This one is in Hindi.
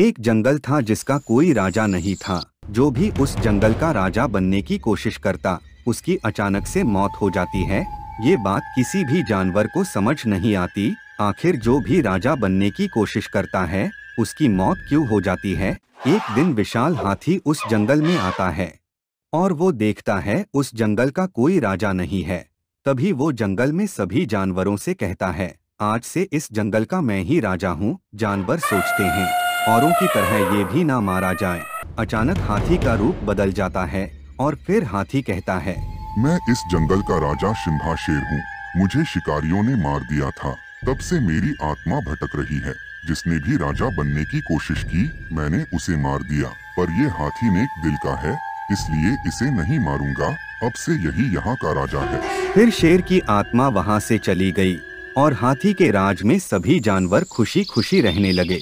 एक जंगल था जिसका कोई राजा नहीं था जो भी उस जंगल का राजा बनने की कोशिश करता उसकी अचानक से मौत हो जाती है ये बात किसी भी जानवर को समझ नहीं आती आखिर जो भी राजा बनने की कोशिश करता है उसकी मौत क्यों हो जाती है एक दिन विशाल हाथी उस जंगल में आता है और वो देखता है उस जंगल का कोई राजा नहीं है तभी वो जंगल में सभी जानवरों से कहता है आज से इस जंगल का मैं ही राजा हूँ जानवर सोचते हैं औरों की तरह ये भी ना मारा जाए अचानक हाथी का रूप बदल जाता है और फिर हाथी कहता है मैं इस जंगल का राजा सिंहा शेर हूँ मुझे शिकारियों ने मार दिया था तब से मेरी आत्मा भटक रही है जिसने भी राजा बनने की कोशिश की मैंने उसे मार दिया पर ये हाथी नेक दिल का है इसलिए इसे नहीं मारूंगा अब से यही यहाँ का राजा है फिर शेर की आत्मा वहाँ से चली गई और हाथी के राज में सभी जानवर खुशी खुशी रहने लगे